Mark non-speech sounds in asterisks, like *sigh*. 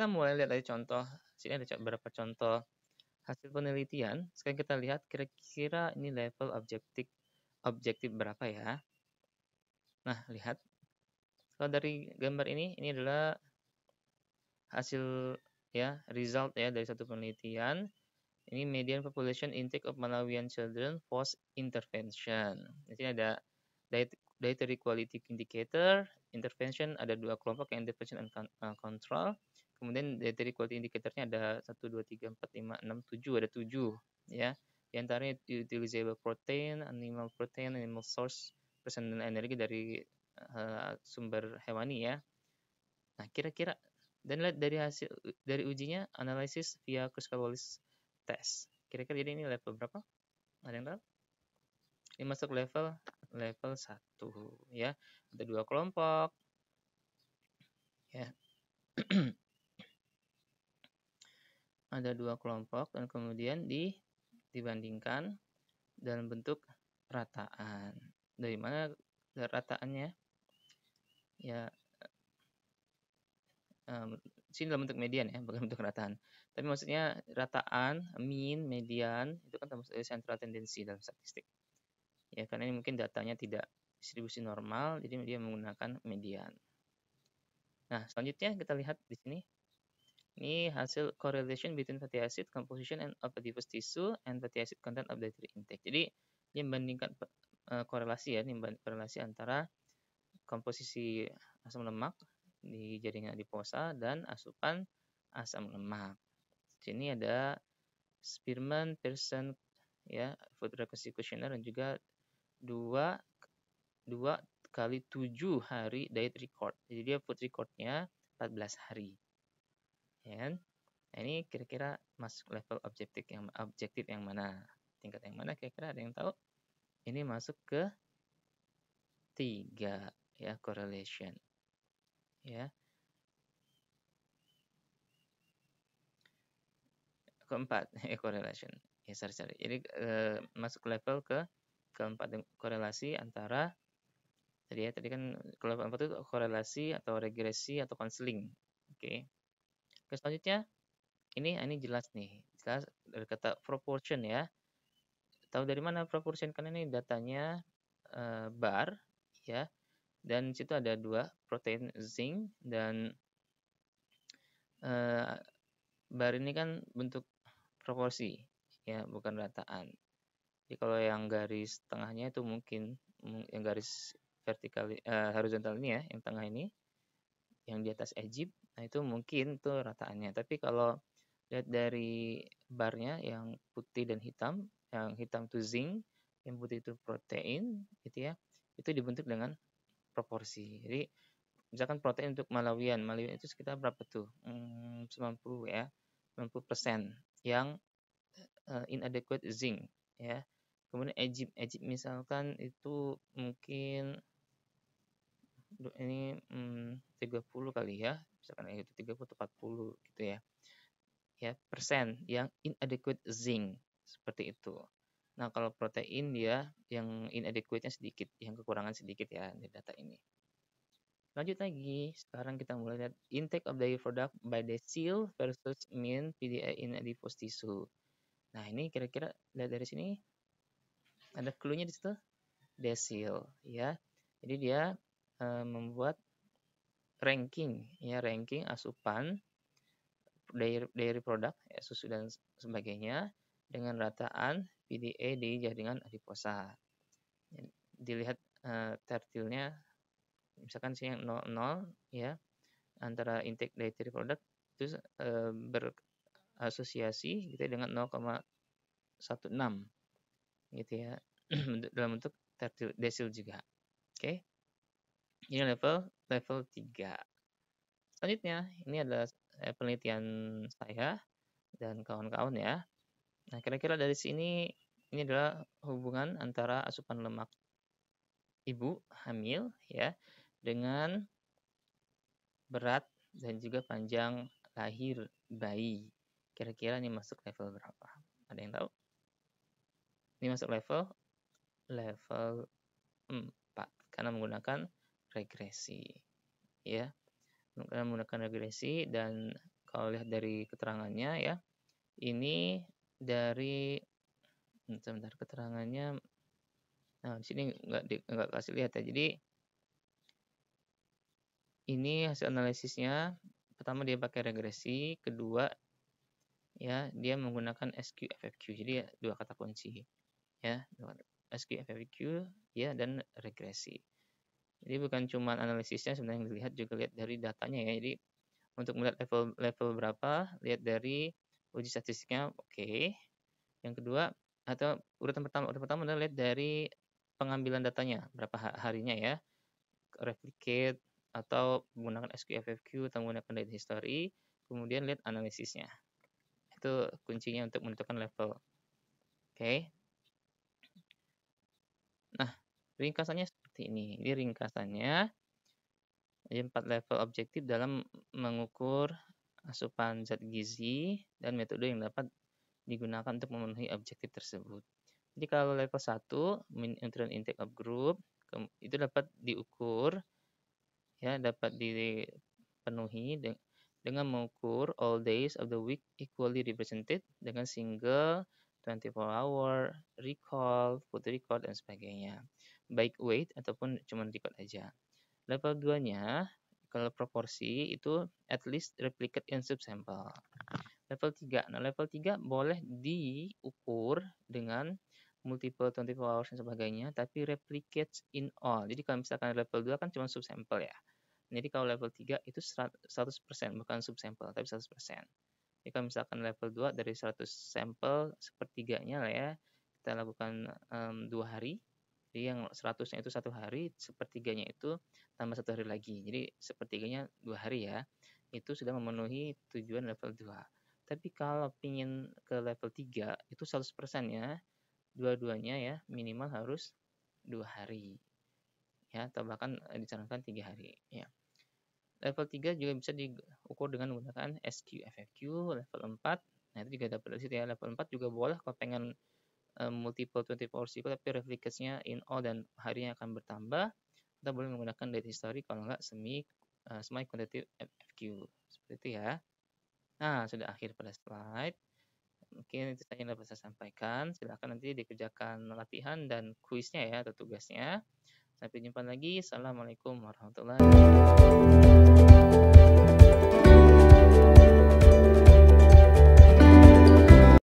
kita mulai lihat dari contoh, sini ada beberapa contoh hasil penelitian. Sekarang kita lihat kira-kira ini level objektif objektif berapa ya. Nah, lihat. Kalau dari gambar ini, ini adalah hasil ya, result ya dari satu penelitian. Ini median population intake of Malawian children post intervention. Di sini ada dietary quality indicator, intervention ada dua kelompok yang intervention and uh, control kemudian dari quality indicatornya ada 1, 2, 3, 4, 5, 6, 7, ada 7 ya di antaranya utilizable protein, animal protein, animal source, persentase energi dari uh, sumber hewani ya. Nah, kira-kira dan lihat dari hasil dari ujinya analisis via Kruskal-Wallis test. Kira-kira jadi ini level berapa? Ada yang tahu? Ini masuk level level 1 ya. Ada dua kelompok. Ya. *clears throat* ada dua kelompok dan kemudian di dibandingkan dalam bentuk rataan. Dari mana rataannya? Ya um, sini dalam bentuk median ya, bukan bentuk rataan. Tapi maksudnya rataan, mean, median itu kan termasuk central tendency dalam statistik. Ya, karena ini mungkin datanya tidak distribusi normal, jadi dia menggunakan median. Nah, selanjutnya kita lihat di sini ini hasil correlation between fatty acid composition and of adipose tissue and fatty acid content of dietary intake. Jadi dia membandingkan eh, korelasi ya, membandingkan korelasi antara komposisi asam lemak di jaringan adiposa dan asupan asam lemak. Sini ada Spearman, Pearson, ya food recovery questionnaire dan juga dua dua kali tujuh hari diet record. Jadi dia food recordnya 14 hari ya kan nah, ini kira-kira masuk level objektif yang objektif yang mana tingkat yang mana kira-kira ada yang tahu ini masuk ke tiga ya correlation ya keempat *laughs* ya correlation ya sorry sorry Ini eh, masuk level ke keempat korelasi antara tadi ya tadi kan kalau keempat itu korelasi atau regresi atau konseling oke okay. Oke, selanjutnya ini ah, ini jelas nih. Jelas dari kata proportion ya. Tahu dari mana proportion karena ini datanya e, bar ya. Dan situ ada dua protein zinc dan e, bar ini kan bentuk proporsi ya, bukan rataan. Jadi kalau yang garis tengahnya itu mungkin yang garis vertikal e, eh, horizontal ini ya, yang tengah ini, yang di atas Egypt Nah, itu mungkin tuh rataannya. Tapi kalau lihat dari barnya yang putih dan hitam, yang hitam itu zinc, yang putih itu protein, gitu ya. Itu dibentuk dengan proporsi. Jadi misalkan protein untuk malawian, malawian itu sekitar berapa tuh? Hmm, 90 ya, 90 persen yang uh, inadequate zinc ya. Kemudian Egypt, Egypt misalkan itu mungkin ini hmm, 30 kali ya, misalkan yaitu 30 atau 40 gitu ya ya persen yang inadequate zinc seperti itu. Nah kalau protein dia yang inadequate-nya sedikit, yang kekurangan sedikit ya di data ini. Lanjut lagi, sekarang kita mulai lihat intake of dairy product by the decile versus mean PDA in adipose tissue. Nah ini kira-kira lihat dari sini ada clue-nya di situ desil ya. Jadi dia e, membuat ranking ya ranking asupan dairy, dairy produk ya, susu dan sebagainya dengan rataan PDA di jaringan adiposa. Dilihat uh, tertilnya misalkan sini yang 00 ya antara intake dietary product itu uh, berasosiasi gitu ya, dengan 0,16 gitu ya *clears throat* dalam bentuk tertil desil juga. Oke. Okay. Ini level level 3. Selanjutnya, ini adalah eh, penelitian saya dan kawan-kawan ya. Nah, kira-kira dari sini ini adalah hubungan antara asupan lemak ibu hamil ya dengan berat dan juga panjang lahir bayi. Kira-kira ini masuk level berapa? Ada yang tahu? Ini masuk level level 4 karena menggunakan regresi ya menggunakan regresi dan kalau lihat dari keterangannya ya ini dari sebentar keterangannya nah di sini nggak nggak kasih lihat ya jadi ini hasil analisisnya pertama dia pakai regresi kedua ya dia menggunakan SQFFQ jadi ya, dua kata kunci ya SQFFQ ya dan regresi jadi bukan cuma analisisnya sebenarnya yang dilihat juga lihat dari datanya ya. Jadi untuk melihat level level berapa, lihat dari uji statistiknya, oke. Okay. Yang kedua atau urutan pertama urutan pertama adalah lihat dari pengambilan datanya berapa harinya ya. Replicate atau menggunakan SQFFQ atau menggunakan data history, kemudian lihat analisisnya. Itu kuncinya untuk menentukan level. Oke. Okay. Nah, ringkasannya seperti ini. Ini ringkasannya. Jadi empat level objektif dalam mengukur asupan zat gizi dan metode yang dapat digunakan untuk memenuhi objektif tersebut. Jadi kalau level 1 nutrient intake of group itu dapat diukur ya dapat dipenuhi dengan mengukur all days of the week equally represented dengan single 24 hour recall, food record dan sebagainya baik weight ataupun cuma record aja. Level 2-nya kalau proporsi itu at least replicate in subsample. Level tiga, Nah, level tiga boleh diukur dengan multiple 24 hours dan sebagainya, tapi replicate in all. Jadi kalau misalkan level dua kan cuma subsample ya. Jadi kalau level tiga itu 100%, bukan subsample, tapi 100%. Jadi kalau misalkan level 2 dari 100 sampel sepertiganya lah ya, kita lakukan um, mmm, 2 hari, jadi yang 100-nya itu satu hari, sepertiganya itu tambah satu hari lagi. Jadi sepertiganya dua hari ya. Itu sudah memenuhi tujuan level 2. Tapi kalau ingin ke level 3, itu 100% ya. Dua-duanya ya minimal harus dua hari. Ya, atau bahkan eh, disarankan tiga hari ya. Level 3 juga bisa diukur dengan menggunakan SQ, level 4. Nah, itu juga dapat dari situ ya. Level 4 juga boleh kalau pengen Eh, multiple 24 hours equal tapi replikasinya in all dan harinya akan bertambah kita boleh menggunakan date history kalau nggak semi uh, semi quantitative FQ seperti itu ya nah sudah akhir pada slide mungkin itu saja yang dapat saya sampaikan silahkan nanti dikerjakan latihan dan kuisnya ya atau tugasnya sampai jumpa lagi assalamualaikum warahmatullahi wabarakatuh